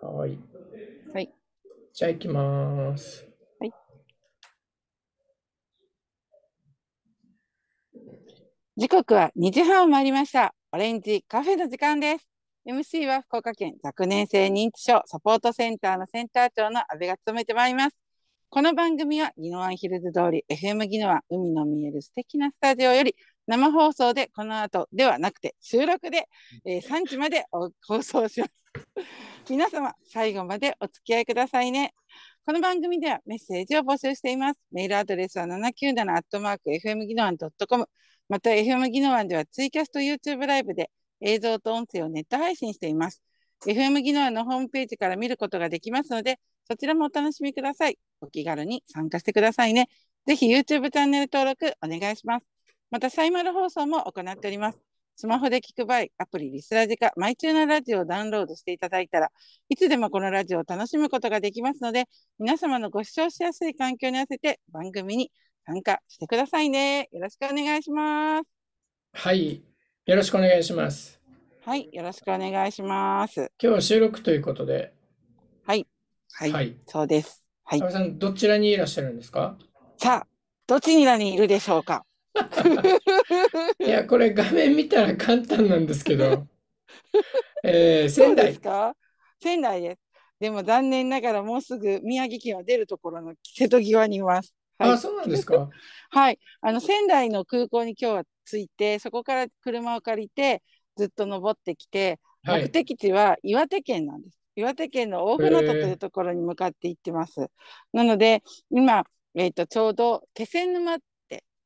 はい。はい。じゃあ行きます。はい。時刻は2時半を回りました。オレンジカフェの時間です。MC は福岡県若年性認知症サポートセンターのセンター長の阿部が務めてまいります。この番組は宜野湾ヒルズ通り FM 宜野湾海の見える素敵なスタジオより生放送でこの後ではなくて収録で、えー、3時まで放送します。皆様最後までお付き合いくださいね。この番組ではメッセージを募集しています。メールアドレスは797アットマーク FM 技能案 .com また FM 技能案ではツイキャスト YouTube ライブで映像と音声をネット配信しています。FM 技能案のホームページから見ることができますので、そちらもお楽しみください。お気軽に参加してくださいね。ぜひ YouTube チャンネル登録お願いします。また、サイマル放送も行っております。スマホで聞く場合、アプリリスラジカ、マイチューナラジオをダウンロードしていただいたらいつでもこのラジオを楽しむことができますので、皆様のご視聴しやすい環境に合わせて番組に参加してくださいね。よろしくお願いします。はい、よろしくお願いします。はい、よろしくお願いします。今日は収録ということで。はい、はい、はい、そうです。はい。さん、どちらにいらっしゃるんですか。さあ、どちらにいるでしょうか。いや、これ画面見たら簡単なんですけど。えー、仙台。仙台です。でも残念ながらもうすぐ宮城県は出るところの瀬戸際にいます。はい、あ、そうなんですか。はい、あの仙台の空港に今日は着いて、そこから車を借りてずっと登ってきて、はい、目的地は岩手県なんです。岩手県の大船渡というところに向かって行ってます。なので今えっと、とちょうど気仙沼っ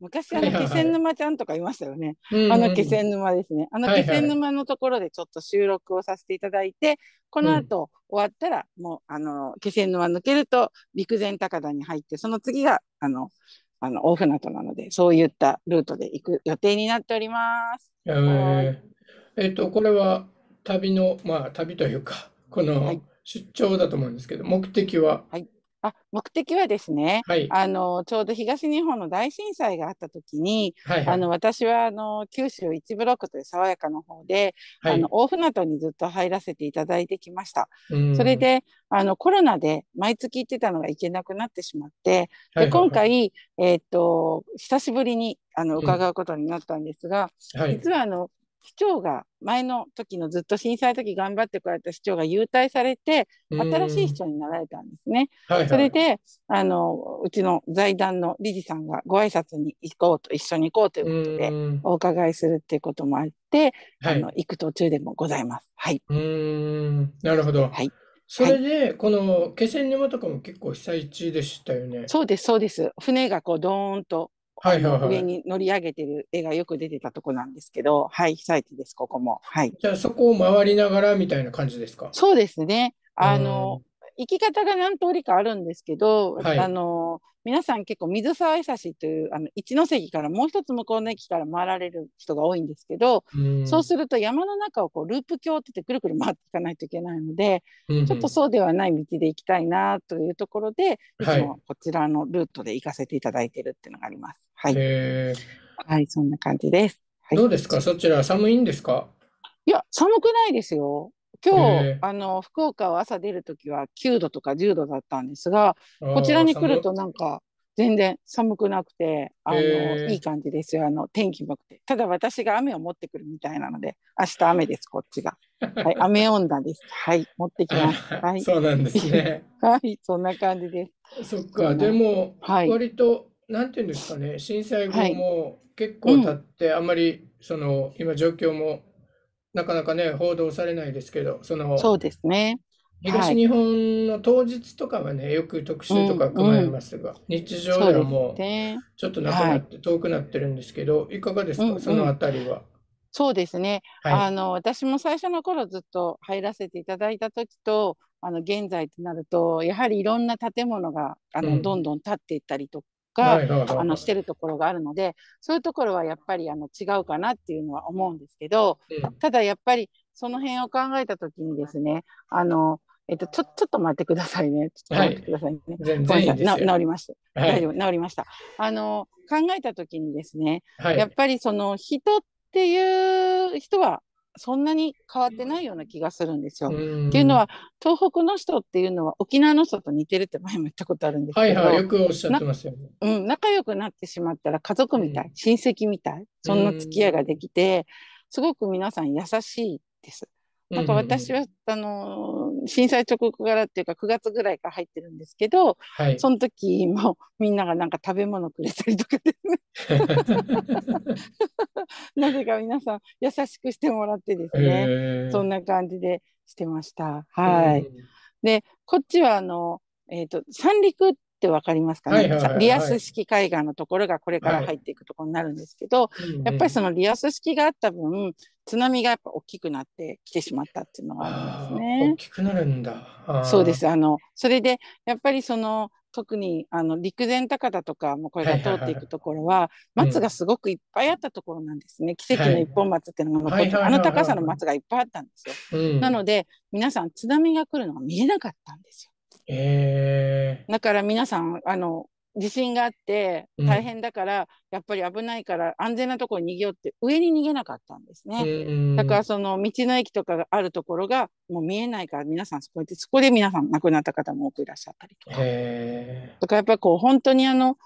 昔あの気仙沼ちゃんとかいましたよね。あの気仙沼ですね。あの気仙沼のところでちょっと収録をさせていただいて、この後終わったら、もうあの気仙沼抜けると陸前高田に入って、その次があのあの大船渡なので、そういったルートで行く予定になっております。えー、えっとこれは旅のまあ旅というかこの出張だと思うんですけど、目的は、はい、あ目的はですね、はい、あのちょうど東日本の大震災があった時に、はいはい、あの私はあの九州一ブロックという爽やかの方で、はい、あの大船渡にずっと入らせていただいてきました。それであのコロナで毎月行ってたのが行けなくなってしまって、で今回、えー、っと久しぶりにあの伺うことになったんですが、うんはい、実はあの市長が前の時のずっと震災の時頑張ってこられた市長が優退されて新しい市長になられたんですね。はいはい、それであのうちの財団の理事さんがご挨拶に行こうと一緒に行こうということでお伺いするっていうこともあって、あの行く途中でもございます。はい、うんなるほど、はいそれで、はい、この気仙沼とかも結構被災地でしたよね。そうです、そうです。船がこうドーンとはいはいはい、上に乗り上げてる絵がよく出てたとこなんですけど、はい、被災地です、ここも。はい、じゃあそこを回りながらみたいな感じですかそうですね。あの、行き方が何通りかあるんですけど、はい、あの皆さん結構水沢久志というあの一ノ関からもう一つ向こうの駅から回られる人が多いんですけど、うそうすると山の中をこうループ橋って言ってくるくる回っていかないといけないので、うん、ちょっとそうではない道で行きたいなというところで、い、つもこちらのルートで行かせていただいてるっていうのがあります。はい、はい、そんな感じです。はい、どうですかそちら寒いんですかいや寒くないですよ。今日、あの福岡を朝出る時は9度とか10度だったんですがこちらに来るとなんか全然寒くなくてあの、いい感じですよあの天気もくてただ私が雨を持ってくるみたいなので明日雨ですこっちが、はい、雨女ですはい持ってきます、はい、そうなんですね はいそんな感じですそっかでも、はい、割となんていうんですかね震災後も結構経って、あんまりその今状況もなかなかね、報道されないですけど、そのそうですね。東日本の当日とかはね、よく特集とか組まれますが、日常そうでではもうね。ちょっとなくなって遠くなってるんですけど、いかがですか、そのん。あたりは。そうですね。はい、あの、私も最初の頃ずっと入らせていただいた時と、あの、現在となると、やはりいろんな建物が、あうの、どんん。どん建っていったりとか、あのしてるところがあるのでそういうところはやっぱりあの違うかなっていうのは思うんですけど、ただやっぱりその辺を考えた時にですねあのえっと、ちょ、ちょっと待ってくださいね。ちょっと待ってくださいね。はい、全然いいです治りました。はい、大丈夫、治りました。あの、考えた時にですね、はい、やっぱりその人っていう人はそんなに変わってないような気がするんですよ。っていうのは東北の人っていうのは沖縄の人と似てるって前も言ったことあるんですけど、はいはい、よくおっしゃってますよね、うん。仲良くなってしまったら家族みたい、親戚みたいそんな付き合いができてすごく皆さん優しいです。なんか私は、あの震災直後からっていうか9月ぐらいから入ってるんですけど、はい、その時もみんながなんか食べ物くれたりとかですね なぜか皆さん優しくしてもらってですね、えー、そんな感じでしてました。はい、でこっちはあの、えーと、と三陸って分かりますかね、はいはいはいリアス式海岸のところがこれから入っていくところになるんですけど、はい、やっぱりそのリアス式があった分津波がやっぱ大きくなってきてしまったっていうのがあるんですね。大きくなるんだそうですあのそれでやっぱりその特にあの陸前高田とかもこれが通っていくところは、松がすごくいっぱいあったところなんですね、うん、奇跡の一本松っていうのが残って、あの高さの松がいっぱいあったんですよ、うん、なので皆さん津波が来るのが見えなかったんですよえー、だから皆さんあの地震があって大変だから、うん、やっぱり危ないから安全なところに逃げようって上に逃げなかったんですね、えー、だからその道の駅とかがあるところがもう見えないから皆さんそこでそこで皆さん亡くなった方も多くいらっしゃったりとか、えー、だからやっぱこう本当にあの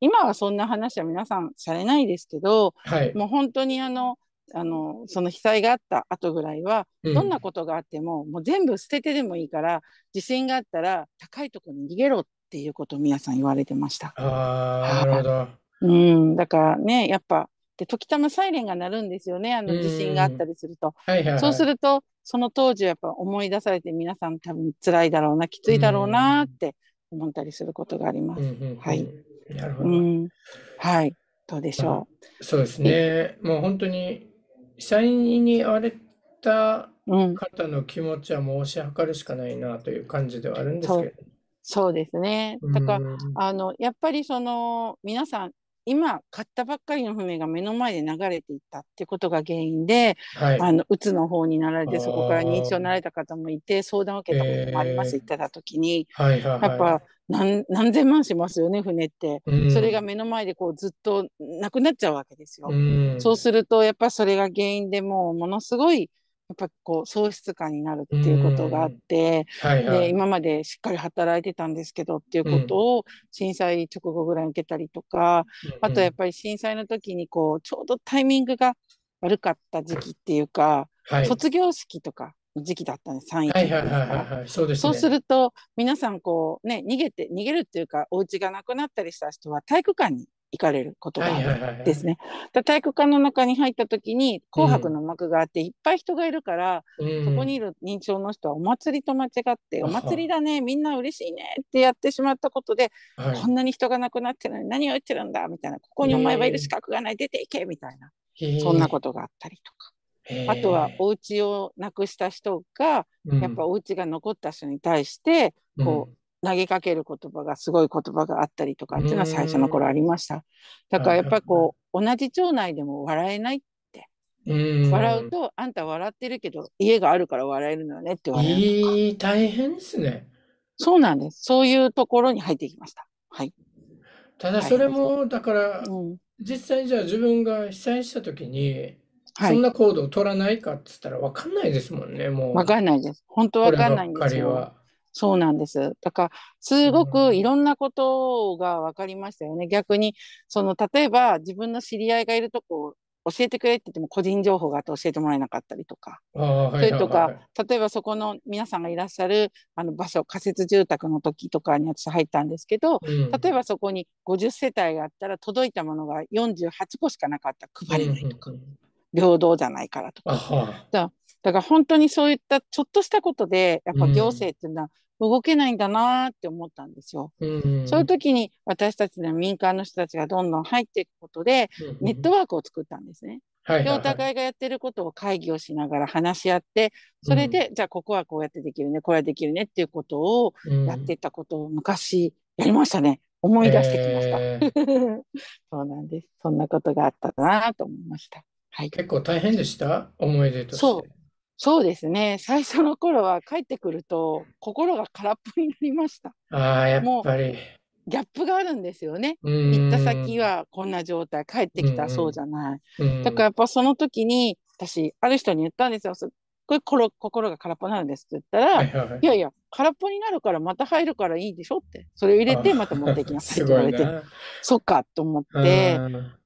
今はそんな話は皆さんされないですけど、はい、もう本当にあのあのその被災があった後ぐらいは、どんなことがあっても、うん、もう全部捨ててでもいいから地震があったら高いとこに逃げろっていうことを皆さん言われてました。あなるほど、うん、だからねやっぱで時たまサイレンが鳴るんですよねあの地震があったりすると。はいはいはい、そうするとその当時やっぱ思い出されて皆さん多分辛いだろうなきついだろうなって思ったりすることがあります。うんはい、なるほど、はいどうでしょう。そうですね。もう本当に実際に会われた方の気持ちは申し量るしかないなという感じではあるんですけど。そうですね。だから、あの、やっぱりその、皆さん、今買ったばっかりの船が目の前で流れていったってことが原因で、はい、あのうつの方になられてそこから認知症になられた方もいて相談を受けたこともあります、えー、行ってた時に、はいはいはい、やっぱ何何千万しますよね船って、うん、それが目の前でこうずっとなくなっちゃうわけですよ、うん、そうするとやっぱそれが原因でもうものすごいやっぱこう喪失感になるっていうことがあって、うんはいはい、で今までしっかり働いてたんですけどっていうことを震災直後ぐらい受けたりとか、あとやっぱり震災の時にこうちょうどタイミングが悪かった時期っていうか、はい、卒業式とか時期だったんです3位そうすると皆さんこうね逃げて逃げるっていうかお家がなくなったりした人は体育館に行かれることがあるんですね。体育館の中に入った時に「紅白」の幕があっていっぱい人がいるから、うん、そこにいる認知症の人はお祭りと間違って「お祭りだねみんな嬉しいね」ってやってしまったことで、こんなに人が亡くなってるのに何を言ってるんだみたいな「ここにお前はいる資格がない出ていけ」みたいなそんなことがあったりとか。あとはお家をなくした人が、やっぱお家が残った人に対して、こう、投げかける言葉がすごい言葉があったりとかっていうのは最初の頃ありました。だからやっぱこう同じ町内でも笑えないって。笑うとあんた笑ってるけど家があるから笑えるのよねってれる。えー、大変ですね。そうなんです。そういうところに入っていきました。はい。ただそれもだから、実際じゃあ自分が被災した時にはい、そんな行動を取らないかっつったら分かんないですもんね、もう。分かんないです。本当分かんないんですよ。そうなんです。だから、すごくいろんなことが分かりましたよね。うん、逆に、その、例えば自分の知り合いがいるとこを教えてくれって言っても個人情報があって教えてもらえなかったりとか、それとか、例えばそこの皆さんがいらっしゃるあの場所、仮設住宅の時とかに私入ったんですけど、うん、例えばそこに50世帯があったら届いたものが48個しかなかった、配れないとか。うんうん平等じゃないからとか。だから本当にそういったちょっとしたことでやっぱ行政っていうのは動けないんだなって思ったんですよ。うん、そういう時に私たちの民間の人たちがどんどん入っていくことでネットワークを作ったんですね。でお互いがやってることを会議をしながら話し合ってそれで、うん、じゃあここはこうやってできるねこれはできるねっていうことをやってたことを昔やりましたね思い出してきました。えー、そうなんですそんなことがあったなと思いました。はい、結構大変でした思い出として。そうそうですね最初の頃は帰ってくると心が空っぽになりました。あやっぱりギャップがあるんですよね。行った先はこんな状態帰ってきたそうじゃない。だからやっぱその時に私ある人に言ったんですよ。すっごい心が空っぽなんですって言ったら、はいはい、いやいや空っぽになるからまた入るからいいでしょってそれを入れてまた持ってきなさいって言われてそっかと思って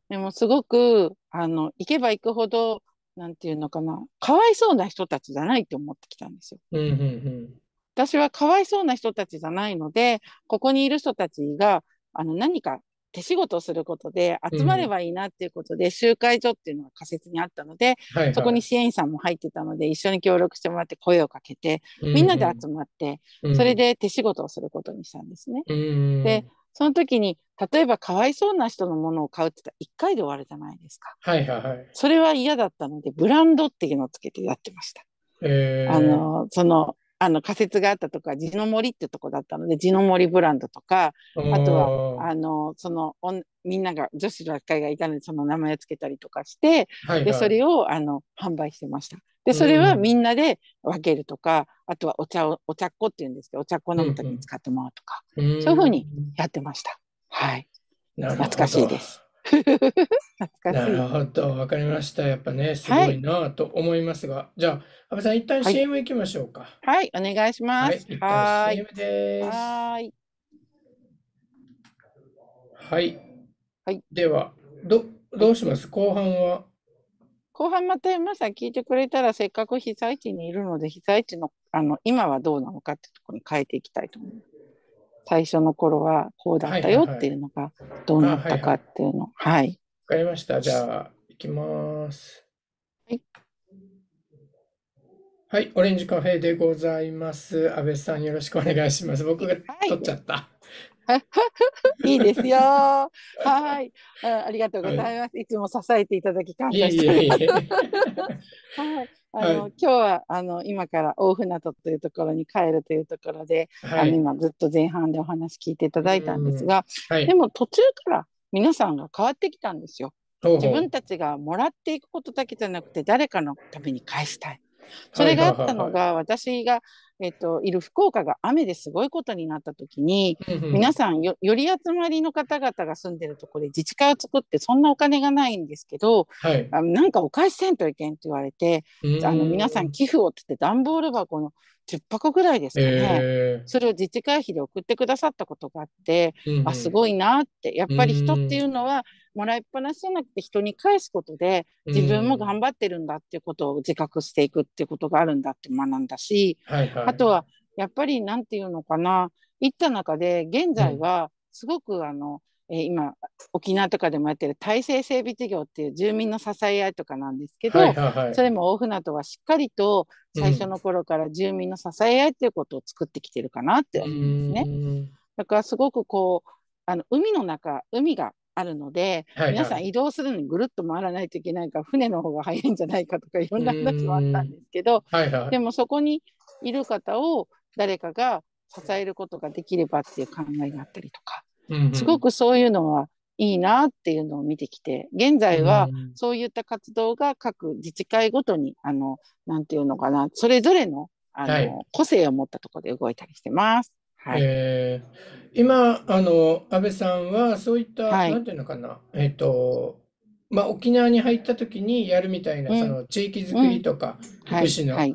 でもすごくあの、行けば行くほど、なんていうのかな、かわいそうな人たちじゃないって思ってきたんですよ。うんうんうん、私はかわいそうな人たちじゃないので、ここにいる人たちが、あの、何か手仕事をすることで集まればいいなっていうことで、うん、集会所っていうのが仮設にあったので、はいはい、そこに支援員さんも入ってたので一緒に協力してもらって声をかけてみんなで集まって、うんうん、それで手仕事をすることにしたんですね。うんうん、でその時に例えばかわいそうな人のものを買うって言ったら1回で終わるじゃないですか。はいはいはい。それは嫌だったのでブランドっていうのをつけてやってました。えー、あのそのあの仮説があったとか地の森ってとこだったので地の森ブランドとかあとはあのそのおみんなが女子の扱いがいたのでその名前をつけたりとかして、はいはい、でそれをあの販売してました。で、それはみんなで分けるとか、あとはお茶を、お茶っ子って言うんですけど、お茶っ子飲むときに使ってもらうとか、そういうふうにやってました。はい。懐かしいです。なるほど、わかりました。やっぱね、すごいなと思いますが、はい、じゃあ、安倍さん、一旦 CM 行きましょうか。はい、はい、お願いします。はい、CM です。はい。はい。はい、では、ど、どうします後半は後半また山さん聞いてくれたらせっかく被災地にいるので被災地のあの今はどうなのかってところに変えていきたいと思う。最初の頃はこうだったよっていうのがどうなったかっていうの。はい。わ、かりました。じゃあいきます。はい。はい、オレンジカフェでございます。安倍さんよろしくお願いします。僕が取っちゃった。はい いいですよ。はい、あ、りがとうございます。い、つも支えていただき感謝してます。はい。あの、はい、今日はあの今から大船渡というところに帰るというところで、はい、あの今ずっと前半でお話聞いていただいたんですが、はい、でも途中から皆さんが変わってきたんですよ。自分たちがもらっていくことだけじゃなくて誰かのために返したい。それがあったのが私がえっと、いる福岡が雨ですごいことになった時に、皆さんより集まりの方々が住んでるとこで自治会を作ってそんなお金がないんですけど、はい、あなんかお返しせんといけんって言われて、あの皆さん寄付をつって段ボール箱の10箱ぐらいですかね、えー、それを自治会費で送ってくださったことがあって、うんあすごいなってやっぱり人っていうのはもらいっぱなしじゃなくて人に返すことで自分も頑張ってるんだっていうことを自覚していくっていうことがあるんだって学んだし、はいはい、あとはやっぱり何て言うのかな行った中で現在はすごくあの、えー、今沖縄とかでもやってる体制整備事業っていう住民の支え合いとかなんですけど、はいはいはい、それも大船渡はしっかりと最初の頃から住民の支え合いっていうことを作ってきてるかなって思うんですね。だからすごくこうあの海の中海があるので、はいはい、皆さん移動するのにぐるっと回らないといけないから船の方が早いんじゃないかとかいろんな話もあったんですけど、はいはい、でもそこにいる方を誰かが支えることができればっていう考えがあったりとか、すごくそういうのはいいなっていうのを見てきて現在はそういった活動が各自治会ごとにあのなんていうのかなそれぞれのあの、はい、個性を持ったところで動いたりしてます。はいえー、今あの安倍さんはそういった、はい、なんていうのかなえっ、ー、とまあ、沖縄に入った時にやるみたいな、うん、その地域づくりとか、うん、福祉の、はい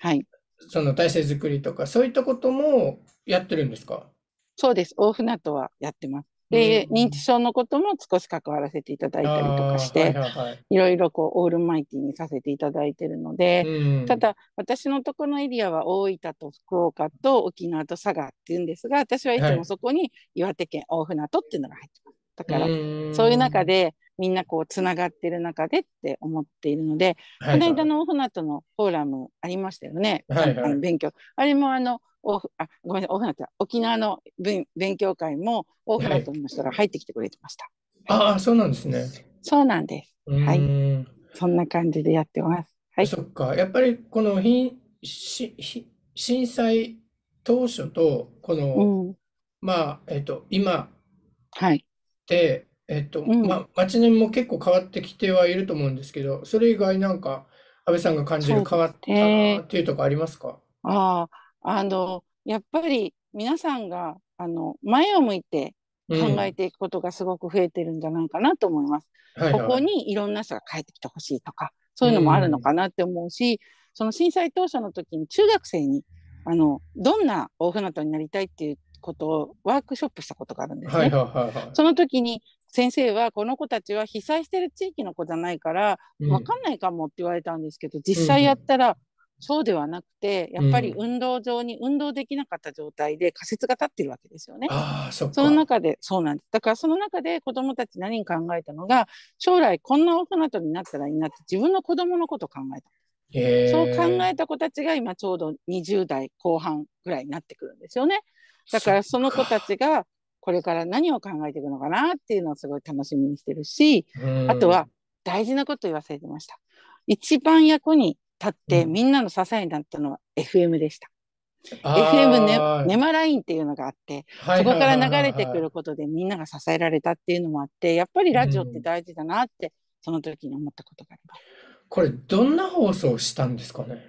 はい、その体制づくりとかそういったこともやってるんですかそうです大船渡はやってますで、認知症のことも少し関わらせていただいたりとかして、はいい、ろいろこうオールマイティにさせていただいてるので、うん、ただ私のとこのエリアは大分と福岡と沖縄と佐賀っていうんですが私はいつもそこに岩手県大船渡っていうのが入ってだから、そういう中でみんなこうつながってる中でって思っているので、はいはい、この間のオフナットのフォーラムありましたよね、はいはい、あの勉強。あれもあのオフあごめんなさいオフナット沖縄の勉強会もオフナットの人が入ってきてくれてました。はいああそうなんですね。そうなんです。はい。そんな感じでやってます。はい。そっか。やっぱりこのひしひ震災当初とこの、うん、まあえっ、ー、と今はいで、、えっと、ま、町並みも結構変わってきてはいると思うんですけど、それ以外なんか、安倍さんが感じるそう変わっすたね。っていうとこありますか？ああ、あの、やっぱり皆さんが、あの、前を向いて考えていくことがすごく増えてるんじゃないかなと思います。はいここい。にいろんな人が帰ってきて欲しいとか、そういうのもあるのかなって思うし、その震災当初の時に中学生に、あの、どんな大船渡になりたいっていうことをワークショップしたことがあるんですね。その時に先生はこの子たちは被災してる地域の子じゃないから分かんないかもって言われたんですけど、うん、実際やったらそうではなくて、やっぱり運動場に運動できなかった状態で仮説が立ってるわけですよね。その中でそうなんですだからその中で子どもたち何考えたのが将来こんなオフナになったらいいなって自分の子どものこと考えたそう考えた子たちが今ちょうど20代後半ぐらいになってくるんですよね。だからその子たちがこれから何を考えていくのかなっていうのをすごい楽しみにしてるし、あとは大事なこと言わせてました。一番役に立ってみんなの支えになったのは FM でした。FM ね、ネマラインっていうのがあって、そこから流れてくることでみんなが支えられたっていうのもあって、やっぱりラジオって大事だなって、その時に思ったことがあります。これ、どんな放送したんですかね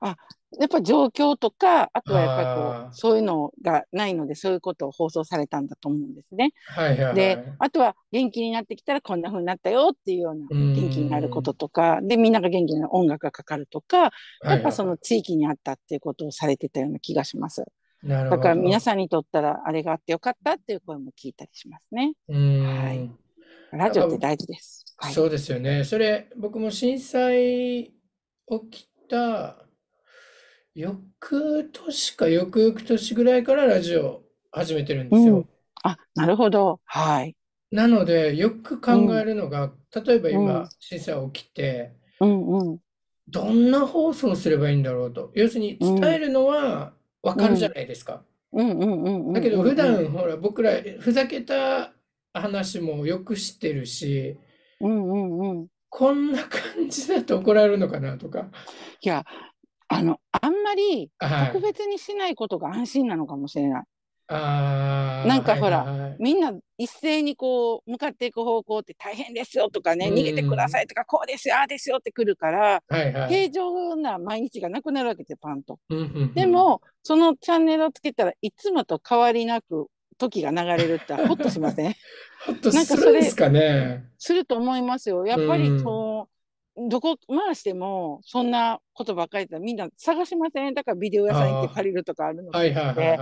あやっぱ状況とか、あとはやっぱりこう、そういうのがないので、そういうことを放送されたんだと思うんですね。はいはいで、あとは元気になってきたらこんな風になったよっていうような元気になることとか、で、みんなが元気な音楽がかかるとか、やっぱその地域にあったっていうことをされてたような気がします。はいはい、だから皆さんにとったらあれがあってよかったっていう声も聞いたりしますね。はい。ラジオって大事です。はい、そうですよね。それ、僕も震災起きた翌年か、翌々年ぐらいからラジオ始めてるんですうん。よ。あ、なるほど。はい。なので、よく考えるのが、例えば今、震災起きて、うんうん。どんな放送すればいいんだろうと。要するに伝えるのはわかるじゃないですか。うんうんだけど普ん段ほら僕らふざけた話もよく知ってるし、うんうんうん。こんな感じだと怒られるのかなとか。いや、あのあんまり特別にしないことが安心なのかもしれない。はい、なんかほら、はいはいみんな一斉にこう向かっていく方向って大変ですよとかね、逃げてくださいとかこうですよああですよってくるから、はいはい、平常な毎日がなくなるわけでパンと、でもそのチャンネルをつけたらいつもと変わりなく時が流れるってほっとしませんほっ とするんですかね。すると思いますよ。やっぱりそうどこ回してもそんなことばっかりだみんな探しませんだからビデオ屋さん行って借りるとかあるので、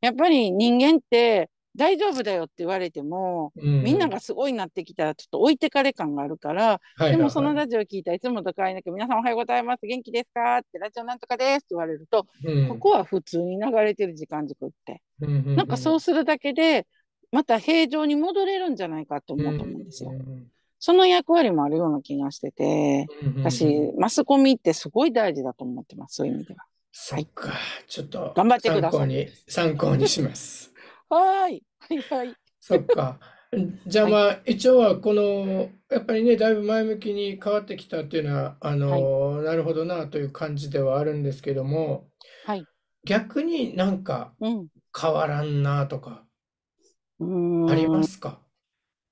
やっぱり人間って大丈夫だよって言われても、うん、みんながすごいなってきたらちょっと置いてかれ感があるから、でもそのラジオ聞いたいつもと変えりなゃ「皆さんおはようございます元気ですか?」って「ラジオなんとかです」って言われると、うん、ここは普通に流れてる時間軸って、なんかそうするだけでまた平常に戻れるんじゃないかと思うと思うんですよ。うんうんその役割もあるような気がしてて、私、マスコミってすごい大事だと思ってます、そういう意味では。そっか、ちょっと頑張ってください。参考にします。はい、はいはい。そっか。じゃあまあ、はい、一応はこのやっぱりねだいぶ前向きに変わってきたっていうのはあの、はい、なるほどなという感じではあるんですけども、はい、逆になんか変わらんなとかありますか、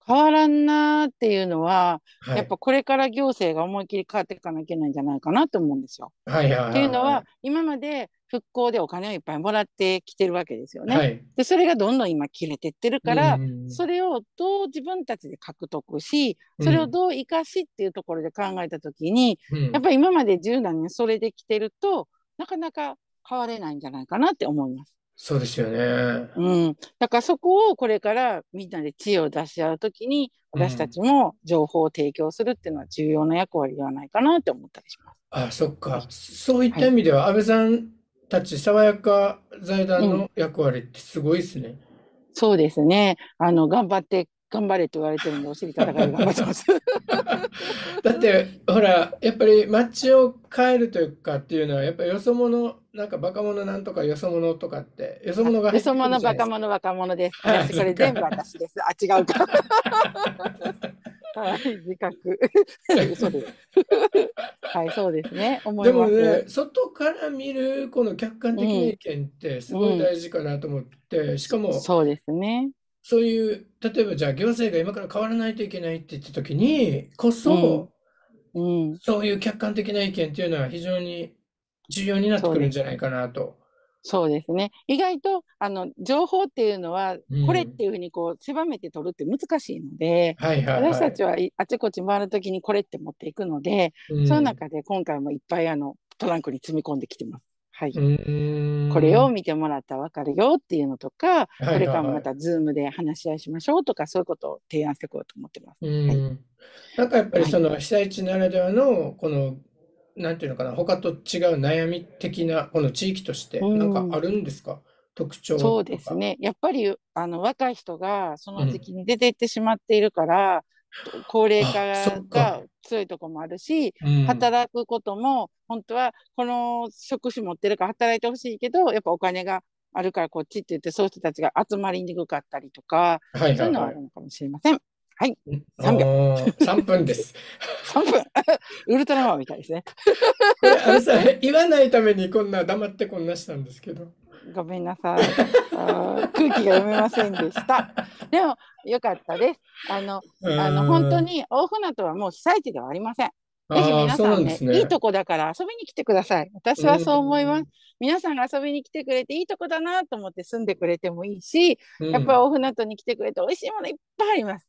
変わらんなっていうのは、はい、やっぱこれから行政が思い切り変わっていかなきゃいけないんじゃないかなと思うんですよ。っていうのは今まで復興でお金をいっぱいもらってきてるわけですよね。はい、でそれがどんどん今切れてってるから、それをどう自分たちで獲得しそれをどう生かしっていうところで考えた時に、うん、やっぱり今まで柔軟にそれできてるとなかなか変われないんじゃないかなって思います。そうですよね。うん。だからそこをこれからみんなで知恵を出し合うときに、私たちも情報を提供するっていうのは重要な役割ではないかなって思ったりします。あそっか。そういった意味では、はい、安倍さんたち、爽やか財団の役割ってすごいですね。うんそうですね。あの頑張って頑張れって言われてるんで、お尻戦か頑張ってます。だって、ほら、やっぱり街を変えるというかっていうのは、やっぱよそ者、なんかバカ者なんとかよそ者とかって、よそ者が。よそ者、バカ者、若者です。私、これ全部私です。あ、違うか。はい、自覚。そではい、そうですね。でもね、外から見るこの客観的な意見ってすごい大事かなと思って、うん、しかも、そうですね。そういう、例えばじゃあ行政が今から変わらないといけないって言った時にこそ、うん、うん、そういう客観的な意見っていうのは非常に重要になってくるんじゃないかなと。そうですね意外とあの情報っていうのは、これっていうふうにこう狭めて取るって難しいので、はいはいはい、私たちはあちこち回る時にこれって持っていくので、その中で今回もいっぱいあのトランクに積み込んできてます。はい、これを見てもらったら分かるよっていうのとか、はいはいはい、これからもまたズームで話し合いしましょうとかそういうことを提案していこうと思ってます。はい、なんかやっぱりその被災地ならではのこの、なんていうのかな他と違う悩み的なこの地域としてなんかあるんですか、特徴そうですねやっぱりあの若い人がその時期に出ていってしまっているから、高齢化が強いとこもあるし、うん、働くことも本当はこの職種持ってるから働いてほしいけどやっぱお金があるからこっちって言ってそういう人たちが集まりにくかったりとか、はいはいはい、そういうのはあるのかもしれません。はい、3秒。3分です。3 分 ウルトラマンみたいですね。言わないためにこんな黙ってこんなしたんですけど。ごめんなさい。空気が読めませんでした。でも、よかったです。あの、あの、本当に大船渡はもう被災地ではありません。ぜひ皆さんね、ねいいとこだから遊びに来てください。私はそう思います。皆さんが遊びに来てくれていいとこだなと思って住んでくれてもいいし、やっぱり大船渡に来てくれて美味しいものいっぱいあります。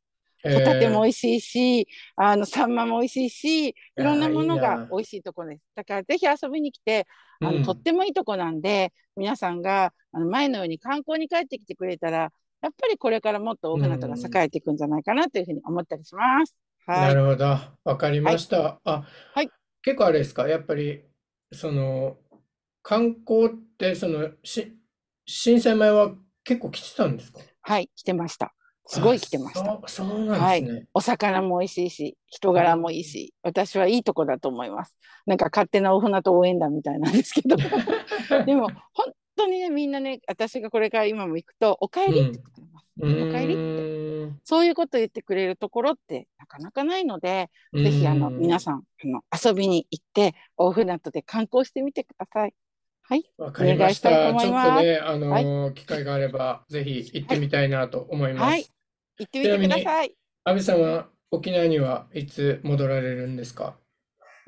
ホタテも美味しいし、あのサンマも美味しいしいろんなものが美味しいとこですだからぜひ遊びに来てあの、とってもいいとこなんで皆さんがあの前のように観光に帰ってきてくれたらやっぱりこれからもっと大船渡が栄えていくんじゃないかなというふうに思ったりします。はい、なるほど、わかりました。はい、あ、はい、結構あれですか、やっぱりその観光ってそのし震災前は結構来てたんですか。はい、来てました。すごい来てました。そうなんですね、はい。お魚も美味しいし、人柄もいいし、私はいいとこだと思います。なんか勝手なお船と応援団みたいなんですけど、でも本当にねみんなね、私がこれから今も行くとお帰りって言ってます。うん、お帰りってそういうこと言ってくれるところってなかなかないので、ぜひあの皆さんあの遊びに行って大船渡で観光してみてください。はい、わかりました。いいちょっとね、あのーはい、機会があれば、ぜひ行ってみたいなと思います。はい、はい、行ってみてください。阿部さんは沖縄にはいつ戻られるんですか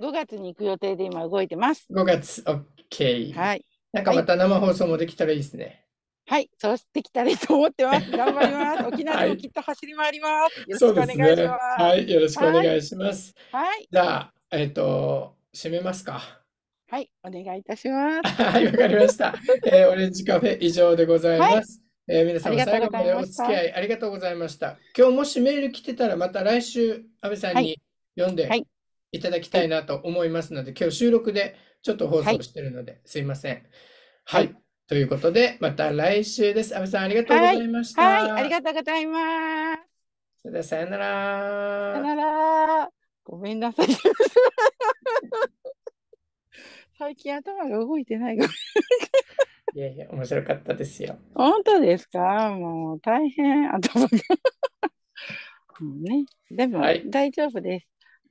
?5 月に行く予定で今動いてます。5月、OK。はい。なんかまた生放送もできたらいいですね。はい、はい、そうしてきたらいいと思ってます。頑張ります。沖縄でもきっと走り回ります。よろしくお願いします。すね、はい、よろしくお願いします。はい。はい、じゃあ、えっ、ー、と、締めますか。はい、お願いいたします。はい、わかりました。えー、オレンジカフェ以上でございます。はいえー、皆様最後までお付き合いありがとうございました。今日もしメール来てたらまた来週安倍さんに読んでいただきたいなと思いますので、はいはい、今日収録でちょっと放送してるので、はい、すいません。はい、ということでまた来週です。安倍さんありがとうございました。はい、ありがとうございます。それではさよなら。さよなら。ごめんなさい。最近頭が動いてない。いやいや、面白かったですよ。本当ですかもう大変頭が。もうね、でも、はい大丈夫です。